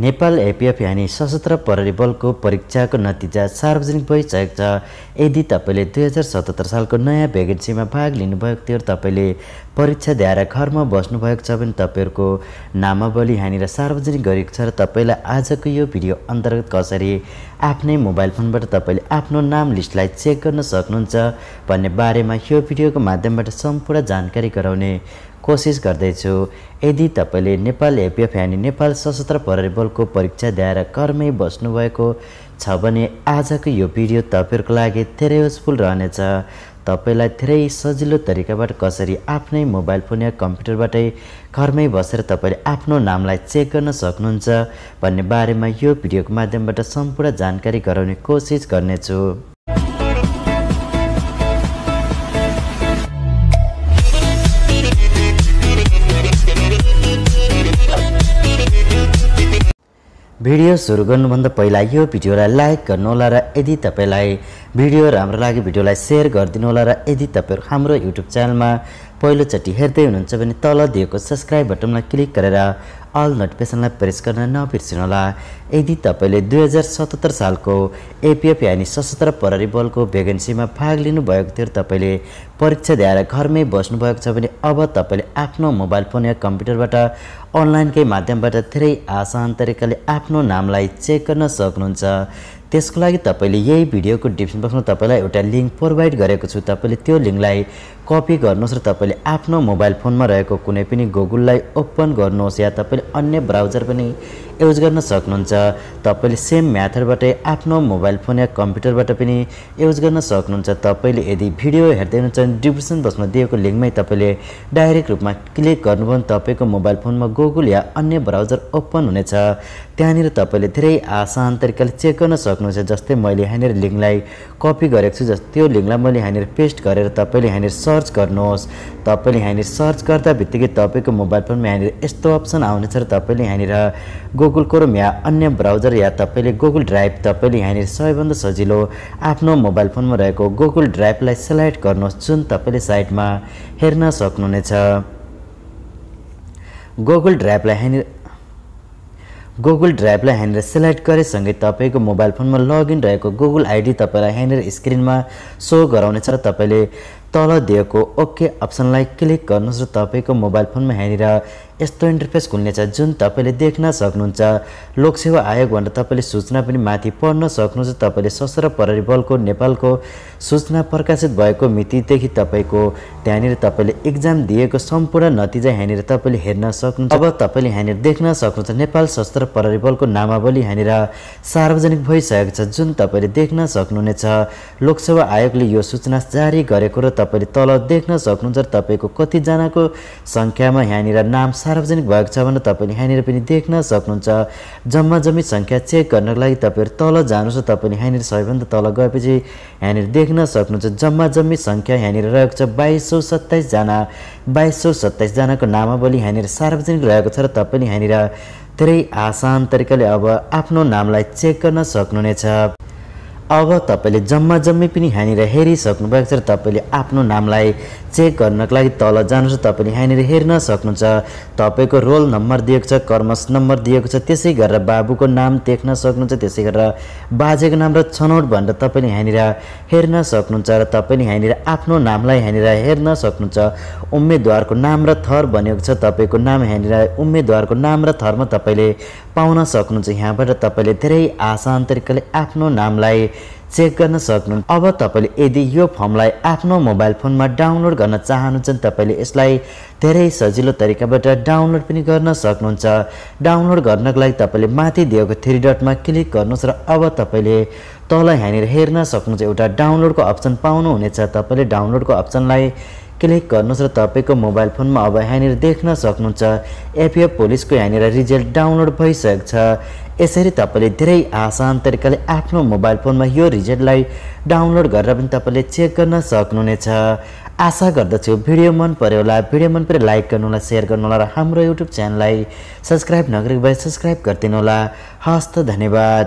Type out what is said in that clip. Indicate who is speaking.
Speaker 1: Nepal APF यानि सशस्त्र प्रहरी बलको परीक्षाको नतिजा सार्वजनिक भइसकेको छ यदि तपाईँले दुई हजार सतहत्तर सालको नयाँ भ्याकेन्सीमा भाग लिनुभएको थियो र तपाईँले परीक्षा दिएर घरमा बस्नुभएको छ भने तपाईँहरूको नामावली यहाँनिर सार्वजनिक गरेको छ र तपाईँलाई आजको यो भिडियो अन्तर्गत कसरी आफ्नै मोबाइल फोनबाट तपाईँले आफ्नो नाम लिस्टलाई चेक गर्न सक्नुहुन्छ भन्ने बारेमा यो भिडियोको माध्यमबाट सम्पूर्ण जानकारी गराउने कोसिस गर्दैछु यदि तपाईँले नेपाल एपिएफ यानि नेपाल सशस्त्र प्रहरी बलको परीक्षा दिएर कर्मै बस्नुभएको छ भने आजको यो भिडियो तपाईँहरूको लागि धेरै युजफुल रहनेछ तपाईँलाई धेरै सजिलो तरिकाबाट कसरी आफ्नै मोबाइल फोन या कम्प्युटरबाटै घरमै बसेर तपाईँले आफ्नो नामलाई चेक गर्न सक्नुहुन्छ भन्ने बारेमा यो भिडियोको माध्यमबाट सम्पूर्ण जानकारी गराउने कोसिस गर्नेछु भिडियो सुरु गर्नुभन्दा पहिला यो भिडियोलाई लाइक गर्नुहोला र यदि तपाईँलाई भिडियो राम्रो लाग्यो भिडियोलाई सेयर गरिदिनुहोला र यदि तपाईँहरू हाम्रो युट्युब च्यानलमा पहिलोचोटि हेर्दै हुनुहुन्छ भने तल दिएको सब्सक्राइब बटनमा क्लिक गरेर अल नोटिफिकेसनलाई प्रेस गर्न नबिर्सिनुहोला यदि तपाईँले दुई हजार सतहत्तर सालको एपिएफ यानि सशस्त्र प्रहरी बलको भेकेन्सीमा भाग लिनुभएको थियो तपाईँले परीक्षा दिएर घरमै बस्नुभएको छ भने अब तपाईँले आफ्नो मोबाइल फोन या कम्प्युटरबाट अनलाइनकै माध्यमबाट धेरै आसान तरिकाले आफ्नो नामलाई चेक गर्न सक्नुहुन्छ त्यसको लागि तपाईँले यही भिडियोको डिस्क्रिप्सन बक्समा तपाईँलाई एउटा लिङ्क प्रोभाइड गरेको छु तपाईँले त्यो लिङ्कलाई कपी गर्नुहोस् र तपाईँले आफ्नो मोबाइल फोनमा रहेको कुनै पनि गुगललाई ओपन गर्नुहोस् या तपाईँले अन्य ब्राउजर पनि युज गर्न सक्नुहुन्छ तपाईँले सेम म्याथडबाटै आफ्नो मोबाइल फोन या कम्प्युटरबाट पनि युज गर्न सक्नुहुन्छ तपाईँले यदि भिडियो हेर्दै हुनुहुन्छ भने डिस्क्रिप्सन बक्समा दिएको लिङ्कमै तपाईँले डाइरेक्ट रूपमा क्लिक गर्नुभयो भने तपाईँको मोबाइल फोनमा गुगल या अन्य ब्राउजर ओपन हुनेछ त्यहाँनिर तपाईँले धेरै आसान तरिकाले चेक गर्न सक्नुहुन्छ जस्तै मैले यहाँनिर लिङ्कलाई कपी गरेको छु जस त्यो लिङ्कलाई मैले यहाँनिर पेस्ट गरेर तपाईँले यहाँनिर सर्च गर्नुहोस् तपाईँले यहाँनिर सर्च गर्दा बित्तिकै तपाईँको मोबाइल फोनमा यहाँनिर यस्तो अप्सन आउनेछ र तपाईँले यहाँनिर गुगल क्रोम या अन्य ब्राउजर या तपाईँले गुगल ड्राइभ तपाईँले यहाँनिर सबैभन्दा सजिलो आफ्नो मोबाइल फोनमा रहेको गुगल ड्राइभलाई सेलेक्ट गर्नुहोस् जुन तपाईँले साइटमा हेर्न सक्नुहुनेछ गुगल ड्राइभलाई यहाँनिर गुगल ड्राइभलाई यहाँनिर सेलेक्ट गरेसँगै तपाईँको मोबाइल फोनमा लगइन रहेको गुगल आइडी तपाईँलाई यहाँनिर स्क्रिनमा सो गराउनेछ र तपाईँले तल दिएको ओके अप्सनलाई क्लिक गर्नुहोस् र तपाईँको मोबाइल फोनमा यहाँनिर यस्तो इन्टरफेस खुल्नेछ जुन तपाईँले देख्न सक्नुहुन्छ लोकसेवा आयोग भनेर तपाईँले सूचना पनि माथि पढ्न सक्नुहुन्छ तपाईँले सशस्त्र प्रहरी बलको नेपालको सूचना प्रकाशित भएको मितिदेखि तपाईँको त्यहाँनिर तपाईँले इक्जाम दिएको सम्पूर्ण नतिजा यहाँनिर तपाईँले हेर्न सक्नु अब तपाईँले यहाँनिर देख्न सक्नुहुन्छ नेपाल सशस्त्र प्रहरी बलको नामावली यहाँनिर सार्वजनिक भइसकेको छ जुन तपाईँले देख्न सक्नुहुनेछ लोकसेवा आयोगले यो सूचना जारी गरेको र तपाईँले तल देख्न सक्नुहुन्छ तपाईँको कतिजनाको सङ्ख्यामा यहाँनिर नाम सार्वजनिक भएको छ भने तपाईँले यहाँनिर पनि देख्न सक्नुहुन्छ जम्मा जम्मी सङ्ख्या चेक गर्नको लागि तपाईँहरू तल जानुहोस् तपाईँले यहाँनिर सबैभन्दा तल गएपछि यहाँनिर देख्न सक्नुहुन्छ जम्मा जम्मी सङ्ख्या यहाँनिर रहेको छ बाइस सौ सत्ताइसजना बाइस सौ सत्ताइसजनाको नामावली यहाँनिर सार्वजनिक रहेको छ र तपाईँले यहाँनिर धेरै आसान तरिकाले अब आफ्नो नामलाई चेक गर्न सक्नुहुनेछ अब तपाईँले जम्मा जम्मै पनि यहाँनिर हेरिसक्नुभएको छ र तपाईँले आफ्नो नामलाई चेक गर्नको लागि तल जानुहोस् तपाईँले यहाँनिर हेर्न सक्नुहुन्छ तपाईँको रोल नम्बर दिएको छ कर्मस नम्बर दिएको छ त्यसै गरेर बाबुको नाम देख्न सक्नुहुन्छ त्यसै गरेर बाजेको नाम र छनौट भनेर तपाईँले यहाँनिर हेर्न सक्नुहुन्छ र तपाईँले यहाँनिर आफ्नो नामलाई यहाँनिर हेर्न सक्नुहुन्छ उम्मेद्वारको नाम र थर भनेको छ तपाईँको नाम यहाँनिर उम्मेद्वारको नाम र थरमा तपाईँले पाउन सक्नुहुन्छ यहाँबाट तपाईँले धेरै आसान तरिकाले आफ्नो नामलाई चेक गर्न सक्नु अब तपाईँले यदि यो फर्मलाई आफ्नो मोबाइल फोनमा डाउनलोड गर्न चाहनुहुन्छ भने तपाईँले यसलाई धेरै सजिलो तरिकाबाट डाउनलोड पनि गर्न सक्नुहुन्छ डाउनलोड गर्नको लागि तपाईँले माथि दिएको थ्री डटमा क्लिक गर्नुहोस् र अब तपाईँले तल यहाँनिर हेर्न सक्नुहुन्छ एउटा डाउनलोडको अप्सन पाउनुहुनेछ तपाईँले डाउनलोडको अप्सनलाई क्लिक गर्नुहोस् र तपाईँको मोबाइल फोनमा अब यहाँनिर देख्न सक्नुहुन्छ एपिएफ पोलिसको यहाँनिर रिजल्ट डाउनलोड भइसकेको छ यसरी तपाईँले धेरै आसान तरिकाले आफ्नो मोबाइल फोनमा यो रिजल्टलाई डाउनलोड गरेर पनि तपाईँले चेक गर्न सक्नुहुनेछ आशा गर्दछु भिडियो मन पऱ्यो होला भिडियो मन पऱ्यो लाइक गर्नुहोला सेयर होला र हाम्रो युट्युब च्यानललाई सब्सक्राइब नगरेको भए सब्सक्राइब गरिदिनु होला हस्त धन्यवाद